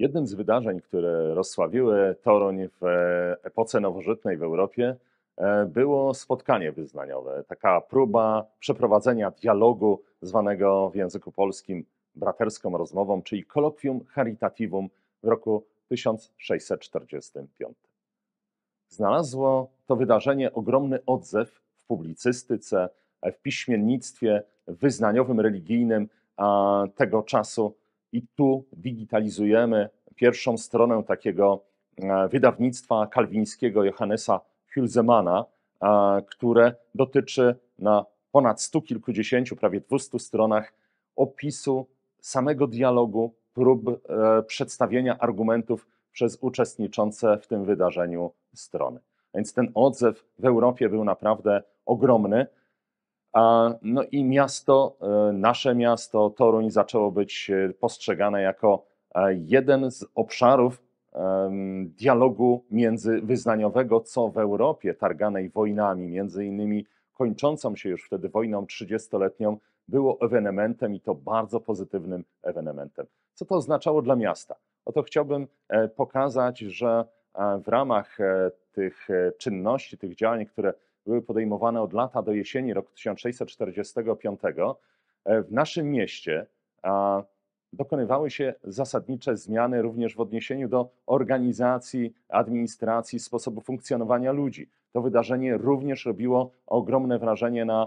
Jednym z wydarzeń, które rozsławiły Toroń w e, epoce nowożytnej w Europie, e, było spotkanie wyznaniowe, taka próba przeprowadzenia dialogu zwanego w języku polskim braterską rozmową, czyli kolokwium charitativum w roku 1645. Znalazło to wydarzenie ogromny odzew w publicystyce, w piśmiennictwie wyznaniowym, religijnym tego czasu i tu digitalizujemy pierwszą stronę takiego e, wydawnictwa kalwińskiego Johannesa Hülsemana, które dotyczy na ponad stu kilkudziesięciu, prawie 200 stronach opisu samego dialogu, prób e, przedstawienia argumentów przez uczestniczące w tym wydarzeniu strony. Więc ten odzew w Europie był naprawdę ogromny. No i miasto, e, nasze miasto Toruń zaczęło być e, postrzegane jako e, jeden z obszarów dialogu międzywyznaniowego, co w Europie targanej wojnami, między innymi kończącą się już wtedy wojną 30-letnią, było ewenementem i to bardzo pozytywnym ewenementem. Co to oznaczało dla miasta? Oto chciałbym pokazać, że w ramach tych czynności, tych działań, które były podejmowane od lata do jesieni roku 1645, e, w naszym mieście dokonywały się zasadnicze zmiany również w odniesieniu do organizacji, administracji, sposobu funkcjonowania ludzi. To wydarzenie również robiło ogromne wrażenie na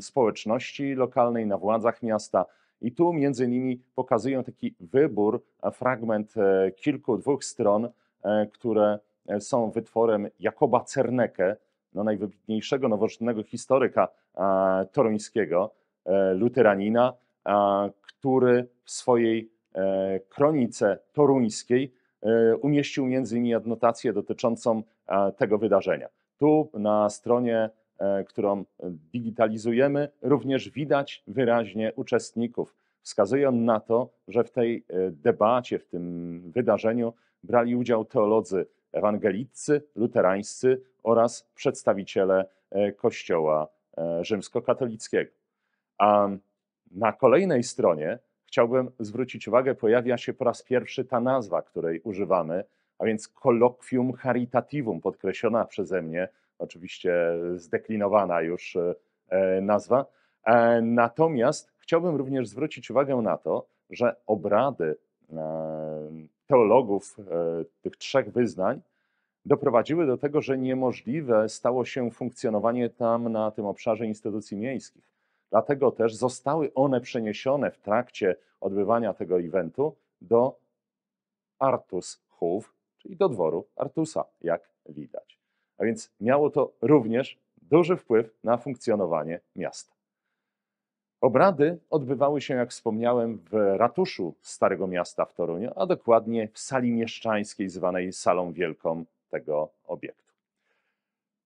społeczności lokalnej, na władzach miasta. I tu między innymi pokazuję taki wybór, fragment e, kilku, dwóch stron, e, które są wytworem Jakoba Cerneke, no, najwybitniejszego nowoczesnego historyka e, toruńskiego, e, luteranina, e, który w swojej e, kronice toruńskiej e, umieścił między innymi adnotację dotyczącą e, tego wydarzenia. Tu na stronie, e, którą digitalizujemy, również widać wyraźnie uczestników. wskazując na to, że w tej e, debacie, w tym wydarzeniu brali udział teolodzy ewangeliccy, luterańscy, oraz przedstawiciele e, Kościoła e, rzymskokatolickiego. A na kolejnej stronie chciałbym zwrócić uwagę, pojawia się po raz pierwszy ta nazwa, której używamy, a więc kolokwium charitativum, podkreślona przeze mnie, oczywiście zdeklinowana już e, nazwa. Natomiast chciałbym również zwrócić uwagę na to, że obrady teologów tych trzech wyznań doprowadziły do tego, że niemożliwe stało się funkcjonowanie tam na tym obszarze instytucji miejskich. Dlatego też zostały one przeniesione w trakcie odbywania tego eventu do Artus Artushof, czyli do dworu Artusa, jak widać. A więc miało to również duży wpływ na funkcjonowanie miasta. Obrady odbywały się, jak wspomniałem, w ratuszu Starego Miasta w Toruniu, a dokładnie w sali mieszczańskiej zwanej Salą Wielką tego obiektu.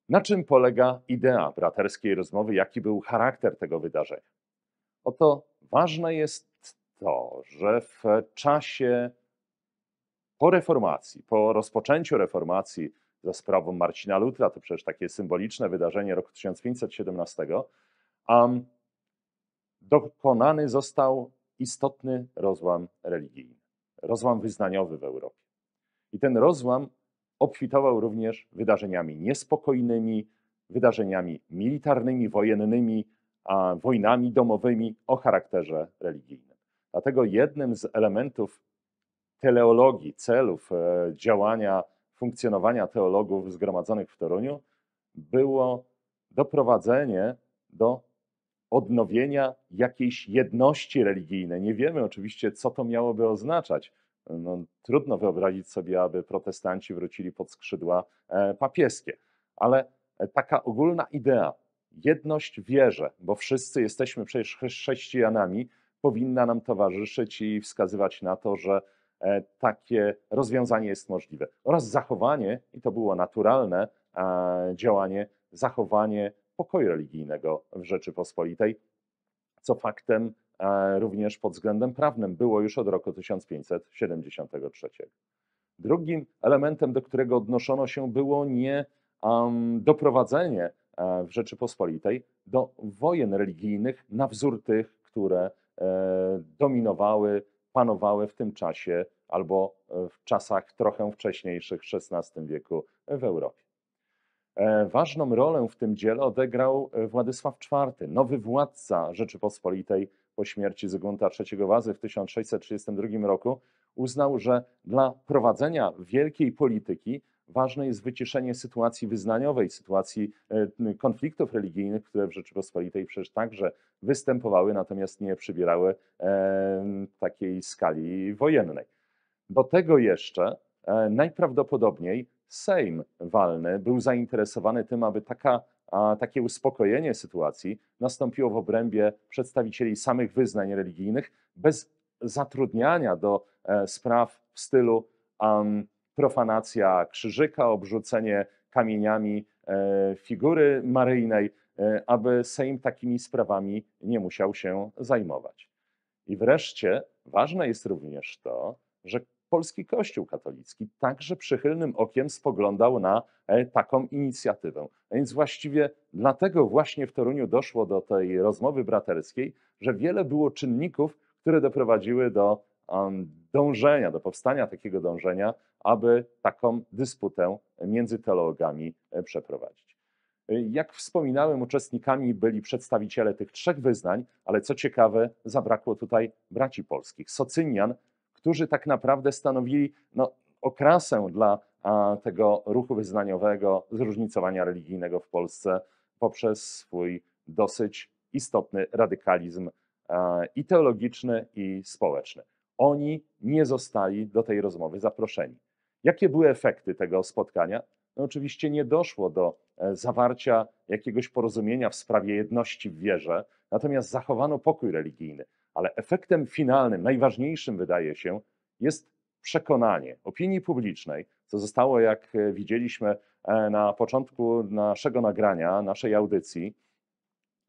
Na czym polega idea braterskiej rozmowy? Jaki był charakter tego wydarzenia? Oto ważne jest to, że w czasie po reformacji, po rozpoczęciu reformacji za sprawą Marcina Lutra, to przecież takie symboliczne wydarzenie roku 1517, dokonany został istotny rozłam religijny, rozłam wyznaniowy w Europie. I ten rozłam obfitował również wydarzeniami niespokojnymi, wydarzeniami militarnymi, wojennymi, a wojnami domowymi o charakterze religijnym. Dlatego jednym z elementów teleologii, celów e, działania, funkcjonowania teologów zgromadzonych w Toruniu było doprowadzenie do odnowienia jakiejś jedności religijnej. Nie wiemy oczywiście, co to miałoby oznaczać. No, trudno wyobrazić sobie, aby protestanci wrócili pod skrzydła e, papieskie, ale e, taka ogólna idea, jedność wierze, bo wszyscy jesteśmy przecież chrześcijanami, powinna nam towarzyszyć i wskazywać na to, że e, takie rozwiązanie jest możliwe. Oraz zachowanie, i to było naturalne działanie, zachowanie pokoju religijnego w Rzeczypospolitej, co faktem również pod względem prawnym. Było już od roku 1573. Drugim elementem, do którego odnoszono się, było nie um, doprowadzenie e, w Rzeczypospolitej do wojen religijnych na wzór tych, które e, dominowały, panowały w tym czasie albo e, w czasach trochę wcześniejszych, XVI wieku w Europie. E, ważną rolę w tym dziele odegrał e, Władysław IV, nowy władca Rzeczypospolitej po śmierci Zygmunta III Wazy w 1632 roku. Uznał, że dla prowadzenia wielkiej polityki ważne jest wyciszenie sytuacji wyznaniowej, sytuacji e, konfliktów religijnych, które w Rzeczypospolitej przecież także występowały, natomiast nie przybierały takiej skali wojennej. Do tego jeszcze najprawdopodobniej Sejm Walny był zainteresowany tym, aby taka, a, takie uspokojenie sytuacji nastąpiło w obrębie przedstawicieli samych wyznań religijnych, bez zatrudniania do e, spraw w stylu um, profanacja krzyżyka, obrzucenie kamieniami e, figury maryjnej, e, aby Sejm takimi sprawami nie musiał się zajmować. I wreszcie ważne jest również to, że polski Kościół katolicki także przychylnym okiem spoglądał na e, taką inicjatywę. Więc właściwie dlatego właśnie w Toruniu doszło do tej rozmowy braterskiej, że wiele było czynników, które doprowadziły do um, dążenia, do powstania takiego dążenia, aby taką dysputę między teologami e, przeprowadzić. E, jak wspominałem, uczestnikami byli przedstawiciele tych trzech wyznań, ale co ciekawe, zabrakło tutaj braci polskich. Socynian którzy tak naprawdę stanowili no, okrasę dla a, tego ruchu wyznaniowego, zróżnicowania religijnego w Polsce poprzez swój dosyć istotny radykalizm a, i teologiczny, i społeczny. Oni nie zostali do tej rozmowy zaproszeni. Jakie były efekty tego spotkania? No oczywiście nie doszło do e, zawarcia jakiegoś porozumienia w sprawie jedności w wierze, natomiast zachowano pokój religijny ale efektem finalnym, najważniejszym wydaje się, jest przekonanie opinii publicznej, co zostało, jak e, widzieliśmy e, na początku naszego nagrania, naszej audycji,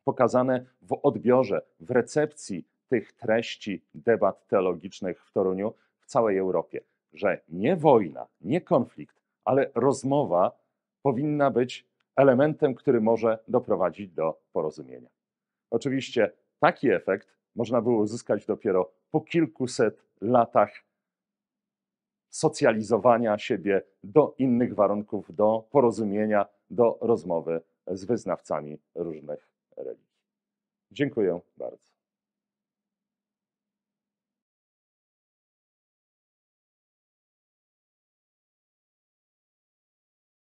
pokazane w odbiorze, w recepcji tych treści debat teologicznych w Toruniu, w całej Europie, że nie wojna, nie konflikt, ale rozmowa powinna być elementem, który może doprowadzić do porozumienia. Oczywiście taki efekt można było uzyskać dopiero po kilkuset latach socjalizowania siebie do innych warunków, do porozumienia, do rozmowy z wyznawcami różnych religii. Dziękuję bardzo.